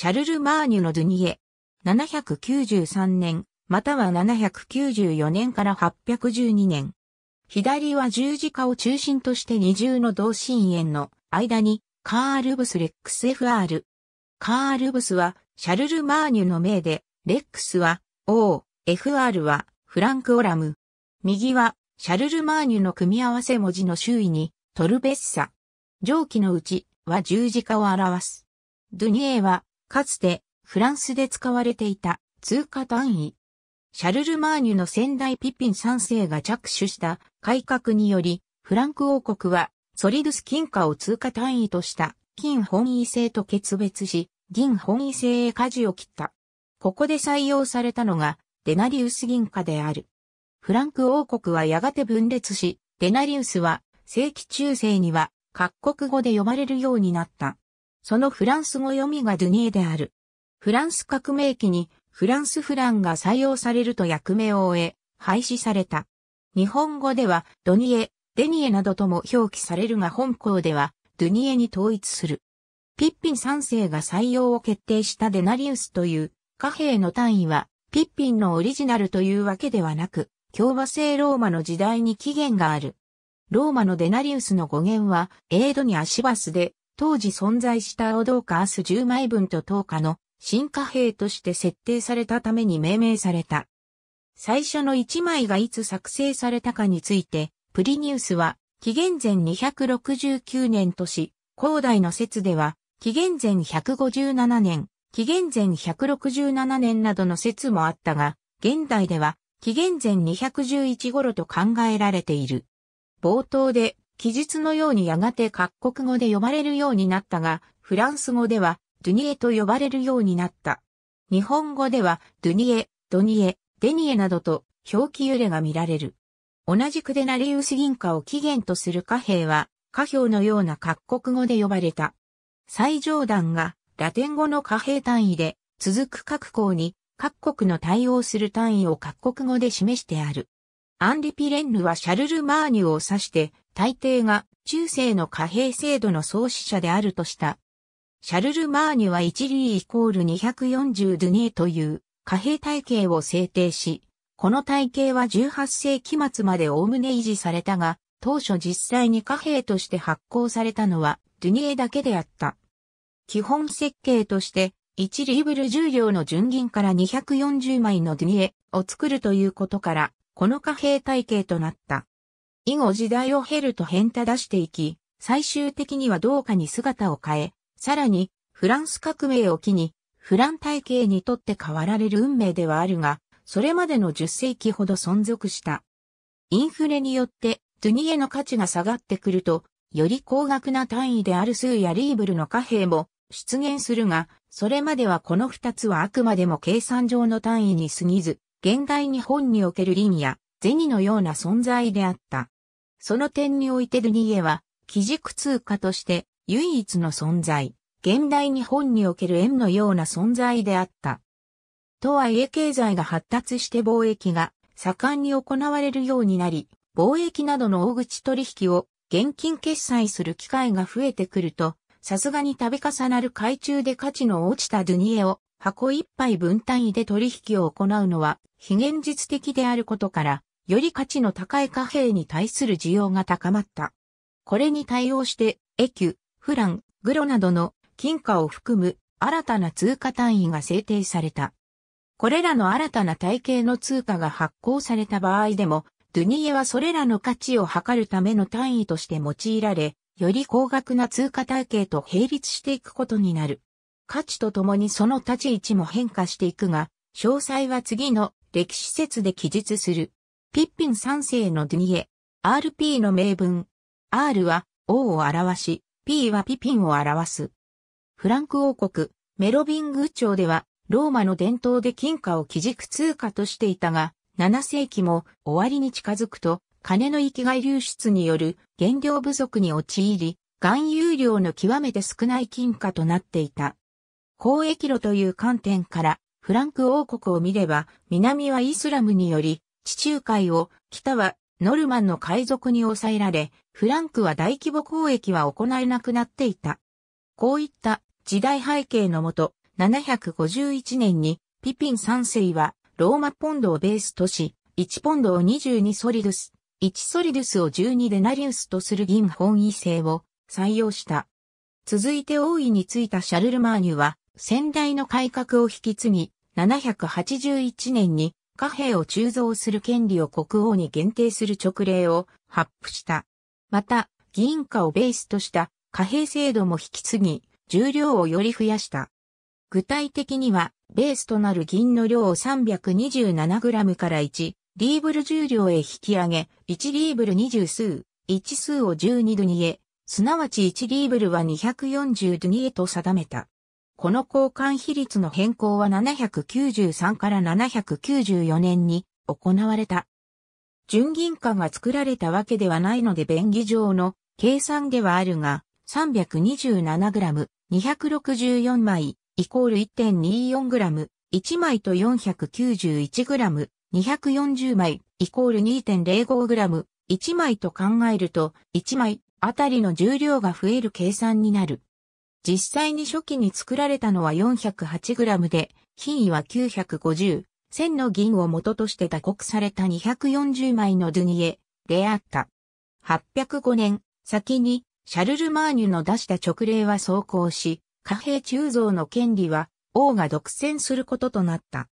シャルル・マーニュのドゥニエ。793年、または794年から812年。左は十字架を中心として二重の同心円の間にカールブスレックス FR。カールブスはシャルル・マーニュの名で、レックスは O、FR はフランク・オラム。右はシャルル・マーニュの組み合わせ文字の周囲にトルベッサ。上記のうちは十字架を表す。ドゥニエはかつてフランスで使われていた通貨単位。シャルルマーニュの先代ピピン3世が着手した改革により、フランク王国はソリドゥス金貨を通貨単位とした金本位制と決別し、銀本位制へ舵を切った。ここで採用されたのがデナリウス銀貨である。フランク王国はやがて分裂し、デナリウスは正規中世には各国語で呼ばれるようになった。そのフランス語読みがドゥニエである。フランス革命期にフランスフランが採用されると役目を終え、廃止された。日本語ではドニエ、デニエなどとも表記されるが本校ではドゥニエに統一する。ピッピン3世が採用を決定したデナリウスという貨幣の単位はピッピンのオリジナルというわけではなく、共和制ローマの時代に起源がある。ローマのデナリウスの語源は、エードにアシバスで、当時存在したドーカース10枚分と10日の新貨幣として設定されたために命名された。最初の1枚がいつ作成されたかについて、プリニウスは、紀元前269年とし、広大の説では、紀元前157年、紀元前167年などの説もあったが、現代では、紀元前211頃と考えられている。冒頭で、記述のようにやがて各国語で呼ばれるようになったが、フランス語ではドゥニエと呼ばれるようになった。日本語ではドゥニエ、ドニエ、デニエなどと表記揺れが見られる。同じくデナリウス銀貨を起源とする貨幣は、貨幣のような各国語で呼ばれた。最上段がラテン語の貨幣単位で、続く各項に各国の対応する単位を各国語で示してある。アンリ・ピレンヌはシャルル・マーニュを指して、大抵が中世の貨幣制度の創始者であるとした。シャルル・マーニュは1リーイコール240ドゥネーという貨幣体系を制定し、この体系は18世紀末まで概ね維持されたが、当初実際に貨幣として発行されたのはドゥニエだけであった。基本設計として1リーブル10両の純銀から240枚のドゥニエを作るということから、この貨幣体系となった。以後時代を経ると変化出していき、最終的にはどうかに姿を変え、さらに、フランス革命を機に、フラン体系にとって変わられる運命ではあるが、それまでの10世紀ほど存続した。インフレによって、トゥニエの価値が下がってくると、より高額な単位である数やリーブルの貨幣も出現するが、それまではこの二つはあくまでも計算上の単位に過ぎず、現代日本における輪や銭のような存在であった。その点においてドゥニエは、基軸通貨として唯一の存在、現代日本における円のような存在であった。とはいえ経済が発達して貿易が盛んに行われるようになり、貿易などの大口取引を現金決済する機会が増えてくると、さすがに度重なる海中で価値の落ちたドゥニエを箱一杯分単位で取引を行うのは非現実的であることから、より価値の高い貨幣に対する需要が高まった。これに対応して、エキュ、フラン、グロなどの金貨を含む新たな通貨単位が制定された。これらの新たな体系の通貨が発行された場合でも、ドゥニエはそれらの価値を測るための単位として用いられ、より高額な通貨体系と並立していくことになる。価値とともにその立ち位置も変化していくが、詳細は次の歴史説で記述する。ピッピン三世のデュニエ、RP の名分。R は王を表し、P はピピンを表す。フランク王国、メロビング朝では、ローマの伝統で金貨を基軸通貨としていたが、7世紀も終わりに近づくと、金の生きがい流出による原料不足に陥り、含有量の極めて少ない金貨となっていた。交易路という観点から、フランク王国を見れば、南はイスラムにより、地中海を北はノルマンの海賊に抑えられ、フランクは大規模交易は行えなくなっていた。こういった時代背景のもと、751年にピピン3世はローマポンドをベースとし、1ポンドを22ソリドゥス、1ソリドゥスを12デナリウスとする銀本位制を採用した。続いて王位についたシャルルマーニュは、先代の改革を引き継ぎ、781年に貨幣を鋳造する権利を国王に限定する勅令を発布した。また、銀貨をベースとした貨幣制度も引き継ぎ、重量をより増やした。具体的には、ベースとなる銀の量を 327g から1リーブル重量へ引き上げ、1リーブル20数、1数を12ドニエ、すなわち1リーブルは240ドニエと定めた。この交換比率の変更は793から794年に行われた。純銀貨が作られたわけではないので便宜上の計算ではあるが、327g、264枚、イコール 1.24g、1枚と 491g、240枚、イコール 2.05g、1枚と考えると、1枚あたりの重量が増える計算になる。実際に初期に作られたのは 408g で、品位は950、1000の銀を元として打刻された240枚のドゥニエであった。805年、先に、シャルル・マーニュの出した勅令は走行し、貨幣鋳造の権利は王が独占することとなった。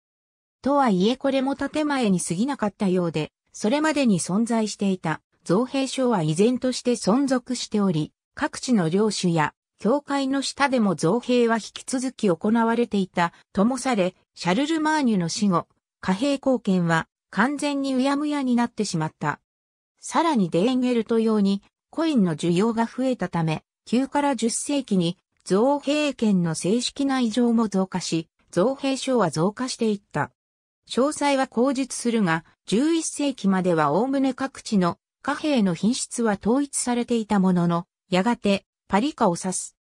とはいえこれも建前に過ぎなかったようで、それまでに存在していた造幣所は依然として存続しており、各地の領主や教会の下でも造幣は引き続き行われていたともされ、シャルルマーニュの死後、貨幣貢献は完全にうやむやになってしまった。さらにデーンゲルト用にコインの需要が増えたため、9から10世紀に造幣権の正式な異常も増加し、造幣所は増加していった。詳細は口述するが、11世紀までは概ね各地の貨幣の品質は統一されていたものの、やがてパリカを指す。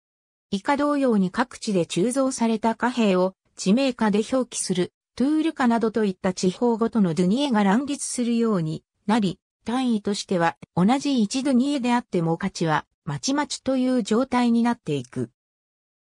以下同様に各地で鋳造された貨幣を地名化で表記する、トゥール貨などといった地方ごとのドゥニエが乱立するようになり、単位としては同じ一ドゥニエであっても価値はまちまちという状態になっていく。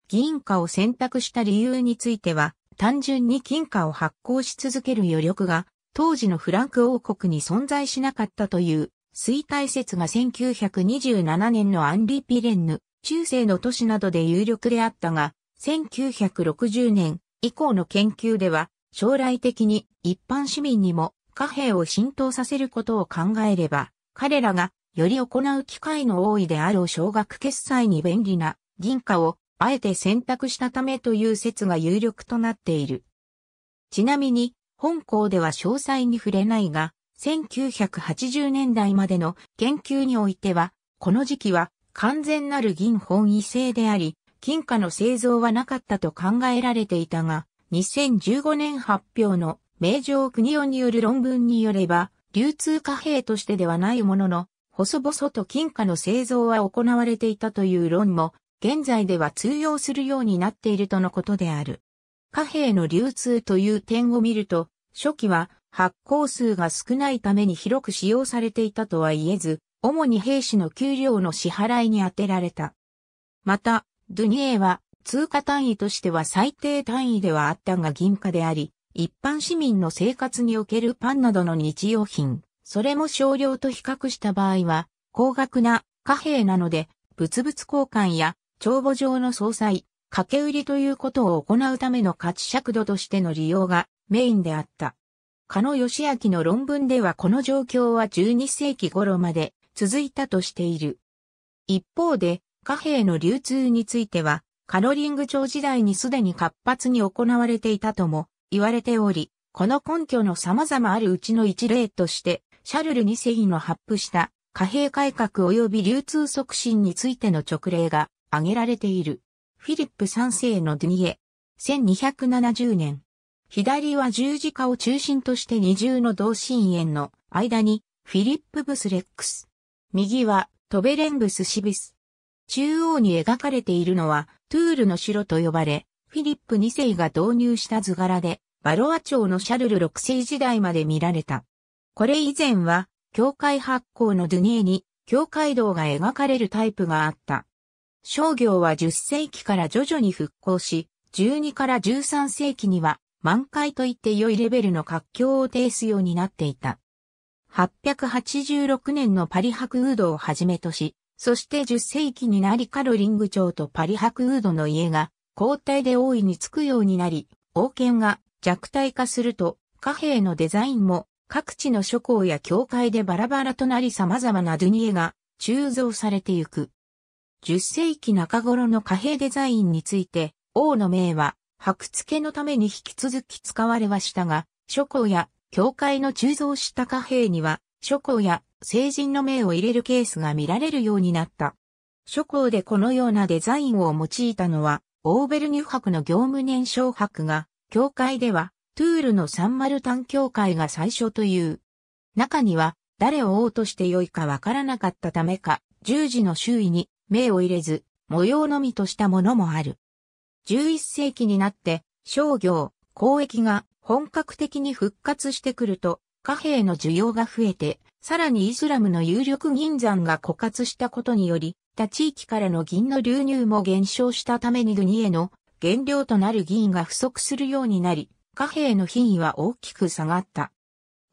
銀貨を選択した理由については、単純に金貨を発行し続ける余力が、当時のフランク王国に存在しなかったという衰退説が1927年のアンリ・ピレンヌ、中世の都市などで有力であったが、1960年以降の研究では、将来的に一般市民にも貨幣を浸透させることを考えれば、彼らがより行う機会の多いであろう小額決済に便利な銀貨をあえて選択したためという説が有力となっている。ちなみに、本校では詳細に触れないが、1980年代までの研究においては、この時期は完全なる銀本位制であり、金貨の製造はなかったと考えられていたが、2015年発表の名城国尾による論文によれば、流通貨幣としてではないものの、細々と金貨の製造は行われていたという論も、現在では通用するようになっているとのことである。貨幣の流通という点を見ると、初期は発行数が少ないために広く使用されていたとは言えず、主に兵士の給料の支払いに充てられた。また、ドゥニエは通貨単位としては最低単位ではあったが銀貨であり、一般市民の生活におけるパンなどの日用品、それも少量と比較した場合は、高額な貨幣なので、物々交換や帳簿上の総裁、掛け売りということを行うための価値尺度としての利用がメインであった。加野義明の論文ではこの状況は12世紀頃まで続いたとしている。一方で、貨幣の流通については、カロリング朝時代にすでに活発に行われていたとも言われており、この根拠の様々あるうちの一例として、シャルル2世の発布した貨幣改革及び流通促進についての直例が挙げられている。フィリップ3世のデュニエ、1270年、左は十字架を中心として二重の同心円の間にフィリップブスレックス。右はトベレンブスシビス。中央に描かれているのはトゥールの城と呼ばれ、フィリップ2世が導入した図柄で、バロア朝のシャルル6世時代まで見られた。これ以前は、教会発行のドゥニエに、教会道が描かれるタイプがあった。商業は10世紀から徐々に復興し、12から13世紀には満開と言って良いレベルの活況を呈すようになっていた。886年のパリ白ウードをはじめとし、そして10世紀になりカロリング町とパリ白ウードの家が交代で大いにつくようになり、王権が弱体化すると貨幣のデザインも各地の諸侯や教会でバラバラとなり様々なドゥニエが鋳造されてゆく。10世紀中頃の貨幣デザインについて、王の名は箔付けのために引き続き使われはしたが、諸侯や教会の鋳造した貨幣には、諸侯や成人の名を入れるケースが見られるようになった。諸侯でこのようなデザインを用いたのは、オーベルニュ博の業務年少博が、教会では、トゥールのサンマルタン教会が最初という。中には、誰を王としてよいかわからなかったためか、十字の周囲に、名を入れず、模様のみとしたものもある。11世紀になって商業、交易が本格的に復活してくると貨幣の需要が増えて、さらにイスラムの有力銀山が枯渇したことにより、他地域からの銀の流入も減少したために国への原料となる銀が不足するようになり、貨幣の品位は大きく下がった。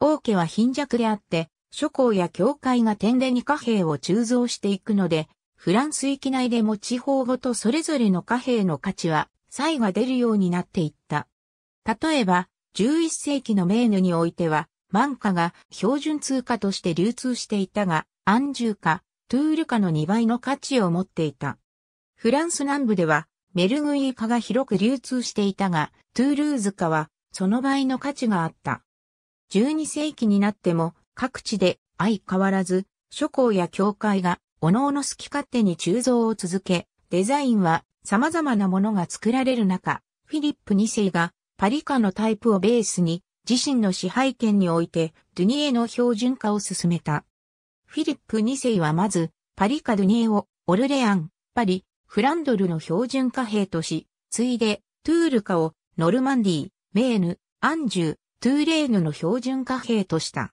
王家は貧弱であって、諸侯や教会が天でに貨幣を鋳造していくので、フランス域内でも地方ごとそれぞれの貨幣の価値は差異が出るようになっていった。例えば、11世紀のメーヌにおいては、マンカが標準通貨として流通していたが、アンジューカ、トゥールカの2倍の価値を持っていた。フランス南部では、メルグイーが広く流通していたが、トゥールーズカは、その倍の価値があった。12世紀になっても、各地で相変わらず、諸侯や教会が各々好き勝手に鋳造を続け、デザインは様々なものが作られる中、フィリップ2世がパリカのタイプをベースに自身の支配権においてドゥニエの標準化を進めた。フィリップ2世はまずパリカ・ドゥニエをオルレアン、パリ、フランドルの標準貨幣とし、ついでトゥールカをノルマンディー、メーヌ、アンジュ、トゥーレーヌの標準貨幣とした。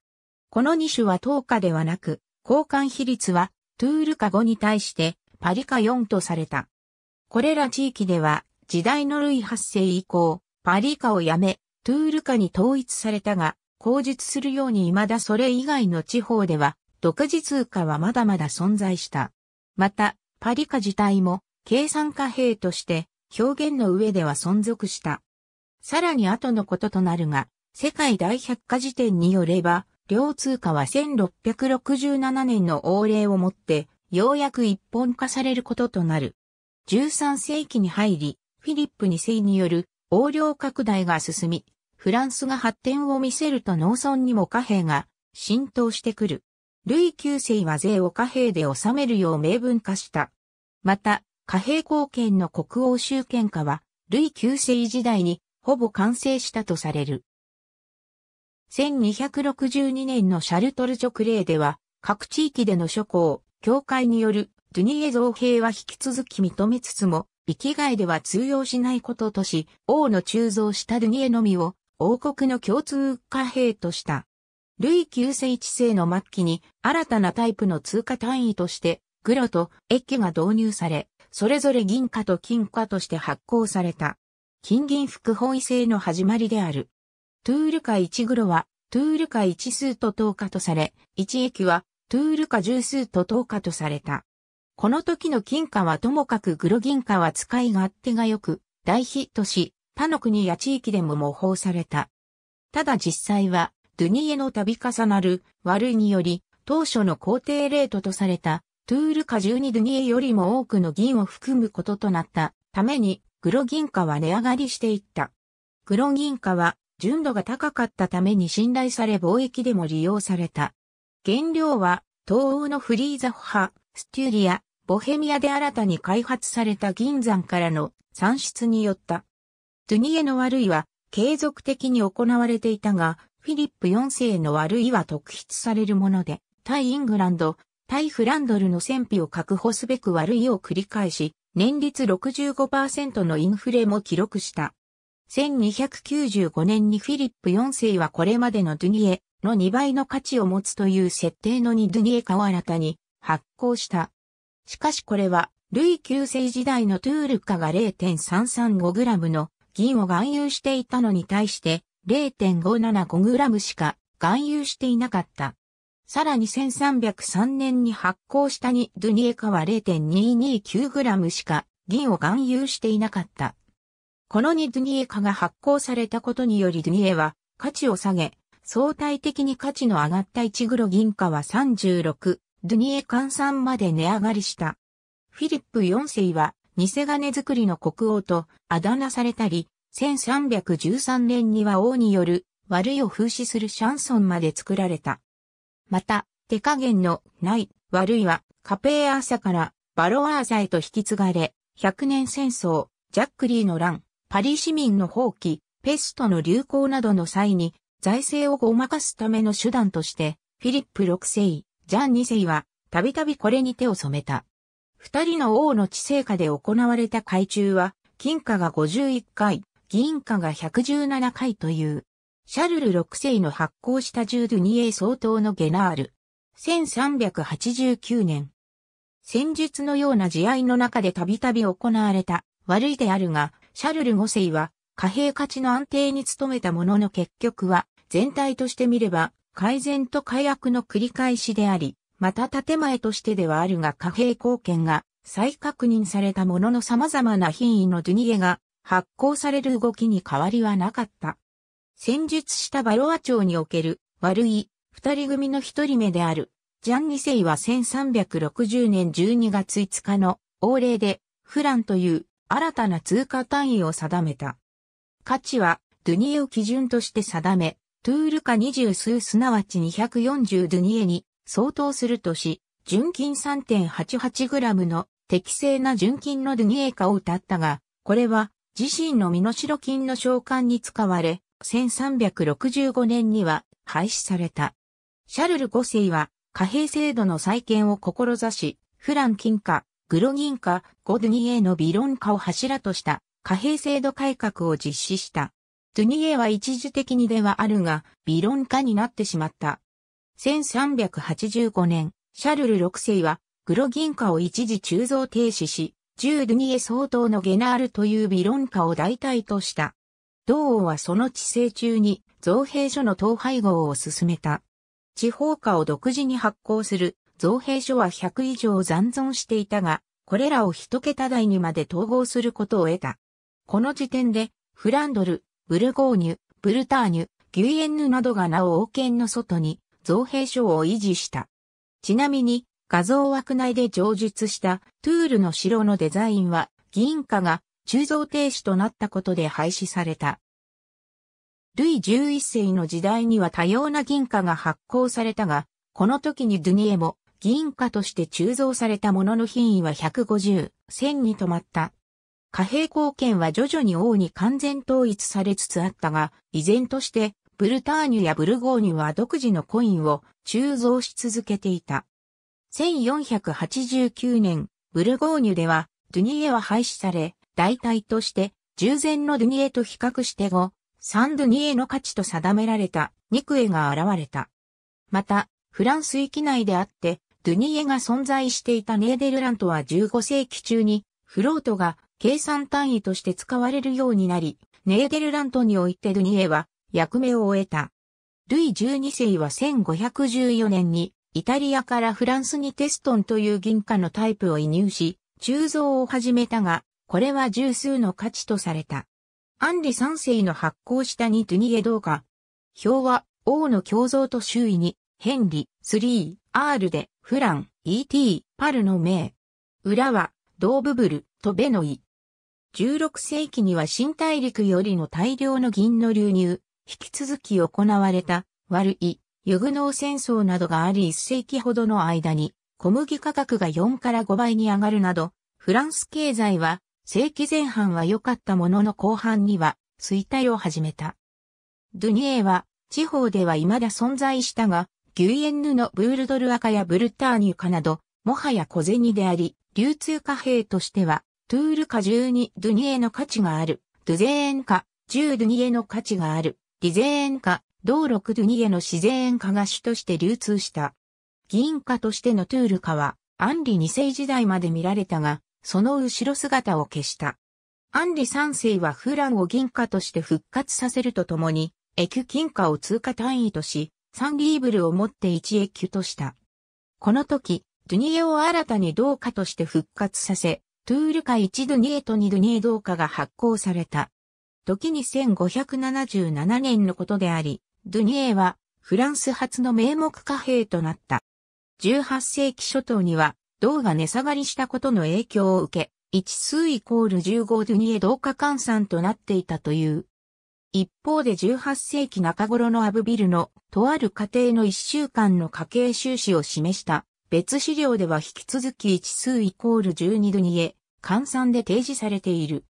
この2種は等価ではなく、交換比率はトゥールカ5に対してパリカ4とされた。これら地域では時代の類発生以降、パリカをやめ、トゥールカに統一されたが、口述するように未だそれ以外の地方では、独自通貨はまだまだ存在した。また、パリカ自体も、計算貨幣として、表現の上では存続した。さらに後のこととなるが、世界大百科事典によれば、両通貨は1667年の王令をもって、ようやく一本化されることとなる。13世紀に入り、フィリップ2世による横領拡大が進み、フランスが発展を見せると農村にも貨幣が浸透してくる。ルイ9世は税を貨幣で納めるよう明文化した。また、貨幣貢献の国王集権化は、ルイ9世時代にほぼ完成したとされる。1262年のシャルトル直令では、各地域での諸侯、教会によるドゥニエ造兵は引き続き認めつつも、域外では通用しないこととし、王の鋳造したドゥニエのみを王国の共通貨幣とした。ルイ9世1世の末期に新たなタイプの通貨単位として、グロとエッケが導入され、それぞれ銀貨と金貨として発行された。金銀副本位制の始まりである。トゥールカ1グロは、トゥールカ1数と10日とされ、1駅は、トゥールカ10数と10日とされた。この時の金貨はともかくグロ銀貨は使い勝手が良く、大ヒットし、他の国や地域でも模倣された。ただ実際は、ドゥニエの度重なる、悪いにより、当初の皇帝レートとされた、トゥールカ12ドゥニエよりも多くの銀を含むこととなったために、グロ銀貨は値上がりしていった。グロ銀貨は純度が高かったために信頼され貿易でも利用された。原料は東欧のフリーザホハ、ステューリア、ボヘミアで新たに開発された銀山からの産出によった。トゥニエの悪いは継続的に行われていたが、フィリップ4世の悪いは特筆されるもので、対イングランド、対フランドルの戦費を確保すべく悪いを繰り返し、年率65%のインフレも記録した。1295年にフィリップ4世はこれまでのドゥニエの2倍の価値を持つという設定の2ドゥニエ化を新たに発行した。しかしこれは、ルイ9世時代のトゥールカが 0.335g の銀を含有していたのに対して 0.575g しか含有していなかった。さらに1303年に発行した2ドゥニエカは 0.229g しか銀を含有していなかった。このにドゥニエ化が発行されたことによりドゥニエは価値を下げ、相対的に価値の上がった1グロ銀貨は36、ドゥニエ換算まで値上がりした。フィリップ4世は偽金作りの国王とあだ名されたり、1313年には王による悪いを風刺するシャンソンまで作られた。また、手加減のない悪いはカペーアーサからバロアーサへと引き継がれ、100年戦争、ジャックリーの乱、パリ市民の放棄、ペストの流行などの際に、財政をごまかすための手段として、フィリップ6世、ジャン2世は、たびたびこれに手を染めた。二人の王の治世下で行われた海中は、金貨が51回、銀貨が117回という、シャルル6世の発行したジュードゥニエ相当のゲナール。1389年。戦術のような慈愛の中でたびたび行われた、悪いであるが、シャルル5世は貨幣価値の安定に努めたものの結局は全体として見れば改善と改悪の繰り返しであり、また建前としてではあるが貨幣貢献が再確認されたものの様々な品位のドゥニエが発行される動きに変わりはなかった。戦術したバロア朝における悪い二人組の一人目であるジャン2世は1360年12月5日の王令でフランという新たな通貨単位を定めた。価値は、ドゥニエを基準として定め、トゥール価20数すなわち240ドゥニエに相当するとし、純金 3.88g の適正な純金のドゥニエ価を謳ったが、これは自身の身代金の償還に使われ、1365年には廃止された。シャルル5世は貨幣制度の再建を志し、フラン金貨、グロギンカ、ゴドゥニエのロ論化を柱とした貨幣制度改革を実施した。ドゥニエは一時的にではあるが、ロ論化になってしまった。1385年、シャルル6世は、グロギンカを一時鋳造停止し、1ドゥニエ相当のゲナールというロ論化を代替とした。同王はその治世中に造幣所の統廃合を進めた。地方化を独自に発行する造幣所は100以上残存していたが、これらを一桁台にまで統合することを得た。この時点で、フランドル、ブルゴーニュ、ブルターニュ、ギュイエンヌなどがなお王権の外に造幣所を維持した。ちなみに、画像枠内で上述したトゥールの城のデザインは銀貨が鋳造停止となったことで廃止された。ルイ11世の時代には多様な銀貨が発行されたが、この時にドゥニエも銀貨として鋳造されたものの品位は150、1000に止まった。貨幣貢献は徐々に王に完全統一されつつあったが、依然としてブルターニュやブルゴーニュは独自のコインを鋳造し続けていた。1489年、ブルゴーニュでは、ドゥニエは廃止され、代替として、従前のドゥニエと比較して後、サンドゥニエの価値と定められた、ニクエが現れた。また、フランス域内であって、ドゥニエが存在していたネーデルラントは15世紀中に、フロートが計算単位として使われるようになり、ネーデルラントにおいてドゥニエは役目を終えた。ルイ12世は1514年に、イタリアからフランスにテストンという銀貨のタイプを移入し、鋳造を始めたが、これは十数の価値とされた。アンリ3世の発行したにドゥニエうか。表は王の胸像と周囲に、ヘンリ、3、R で、フラン、E.T., パルの名。裏は、ドーブブル、とベノイ。16世紀には新大陸よりの大量の銀の流入、引き続き行われた、悪い、ユグノー戦争などがあり1世紀ほどの間に、小麦価格が4から5倍に上がるなど、フランス経済は、世紀前半は良かったものの後半には、衰退を始めた。ドゥニエは、地方では未だ存在したが、ギュイエンヌのブールドルアカやブルターニュカなど、もはや小銭であり、流通貨幣としては、トゥールカ12ドゥニエの価値がある、ドゥゼーンカ10ドゥニエの価値がある、リゼーンカ同6ドゥニエの自然貨が主として流通した。銀貨としてのトゥールカは、アンリ2世時代まで見られたが、その後ろ姿を消した。アンリ3世はフランを銀貨として復活させるとともに、エキュ金貨を通貨単位とし、サンリーブルをもって一永久とした。この時、ドゥニエを新たに同化として復活させ、トゥールカ1ドゥニエと2ドゥニエ同化が発行された。時に1577年のことであり、ドゥニエはフランス初の名目貨幣となった。18世紀初頭には、銅が値下がりしたことの影響を受け、1数イコール15ドゥニエ同化換算となっていたという。一方で18世紀中頃のアブビルのとある家庭の1週間の家計収支を示した別資料では引き続き1数イコール12ドニエ、換算で提示されている。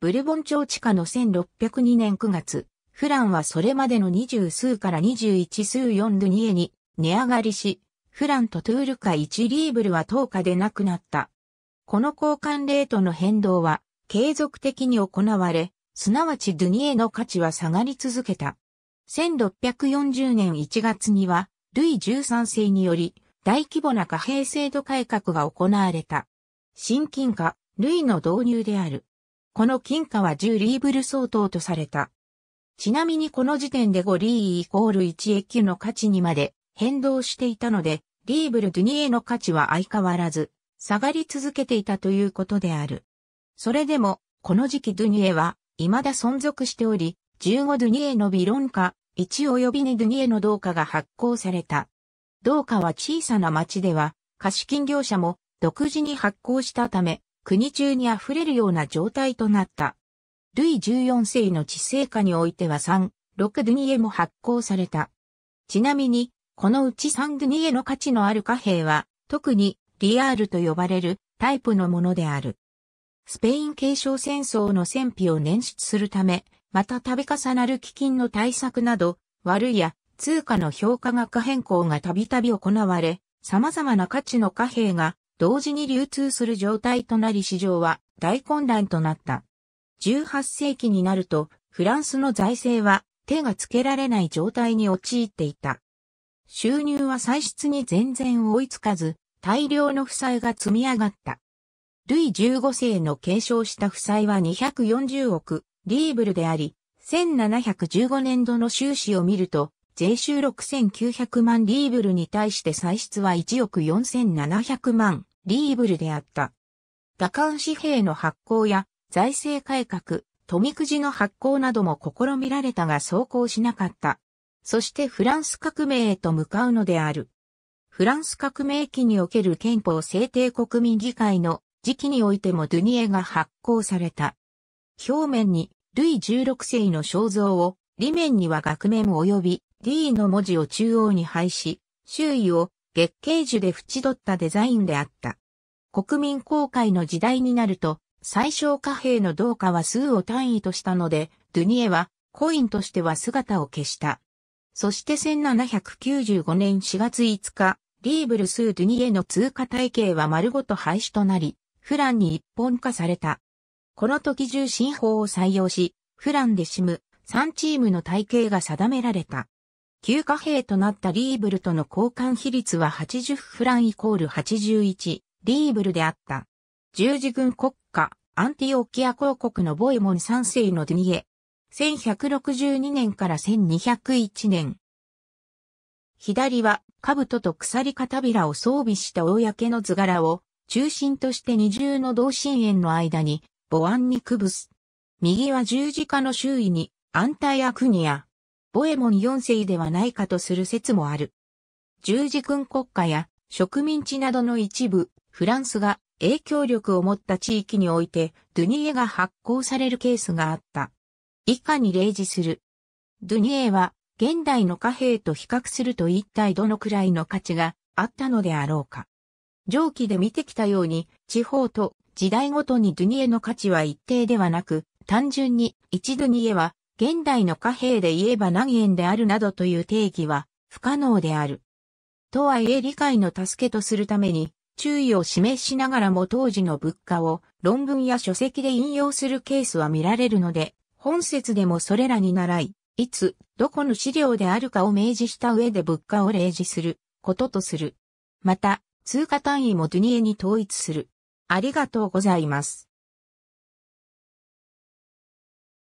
ブルボン町地下の1602年9月、フランはそれまでの20数から21数4ドニエに値上がりし、フランとトゥールか1リーブルは10日でなくなった。この交換レートの変動は継続的に行われ、すなわちドゥニエの価値は下がり続けた。1640年1月には、ルイ13世により、大規模な貨幣制度改革が行われた。新金貨、ルイの導入である。この金貨は10リーブル相当とされた。ちなみにこの時点で5リーイコール1エキュの価値にまで変動していたので、リーブル・ドゥニエの価値は相変わらず、下がり続けていたということである。それでも、この時期ドゥニエは、未だ存続しており、15ドゥニエの理論ン1及びにドゥニエの同化が発行された。銅貨は小さな町では、貸金業者も独自に発行したため、国中に溢れるような状態となった。ルイ14世の治世下においては3、6ドゥニエも発行された。ちなみに、このうち3ドゥニエの価値のある貨幣は、特にリアールと呼ばれるタイプのものである。スペイン継承戦争の戦費を捻出するため、また度重なる基金の対策など、割るや通貨の評価額変更がたびたび行われ、様々な価値の貨幣が同時に流通する状態となり市場は大混乱となった。18世紀になると、フランスの財政は手がつけられない状態に陥っていた。収入は歳出に全然追いつかず、大量の負債が積み上がった。ルイ15世の継承した負債は240億リーブルであり、1715年度の収支を見ると、税収6900万リーブルに対して歳出は1億4700万リーブルであった。打艦紙幣の発行や財政改革、富くじの発行なども試みられたが走行しなかった。そしてフランス革命へと向かうのである。フランス革命期における憲法制定国民議会の時期においてもドゥニエが発行された。表面にルイ16世の肖像を、裏面には額面及び D の文字を中央に配し、周囲を月桂樹で縁取ったデザインであった。国民公開の時代になると、最小貨幣の銅貨は数を単位としたので、ドゥニエはコインとしては姿を消した。そして1795年4月5日、リーブルス・ドゥニエの通貨体系は丸ごと廃止となり、フランに一本化された。この時重心法を採用し、フランでシむ3チームの体系が定められた。旧貨幣となったリーブルとの交換比率は80フランイコール81リーブルであった。十字軍国家、アンティオキア公国のボイモン3世のデニエ。1162年から1201年。左は、兜と鎖片びらを装備した公の図柄を、中心として二重の同心円の間に、母案に区ぶす。右は十字架の周囲に、安泰やクニア、ボエモン四世ではないかとする説もある。十字軍国家や植民地などの一部、フランスが影響力を持った地域において、ドゥニエが発行されるケースがあった。以下に例示する。ドゥニエは、現代の貨幣と比較すると一体どのくらいの価値があったのであろうか。上記で見てきたように、地方と時代ごとにドゥニエの価値は一定ではなく、単純に一ドゥニエは現代の貨幣で言えば何円であるなどという定義は不可能である。とはいえ理解の助けとするために注意を示しながらも当時の物価を論文や書籍で引用するケースは見られるので、本節でもそれらに習い、いつ、どこの資料であるかを明示した上で物価を例示することとする。また、通貨単位もドゥニエに統一する。ありがとうございます。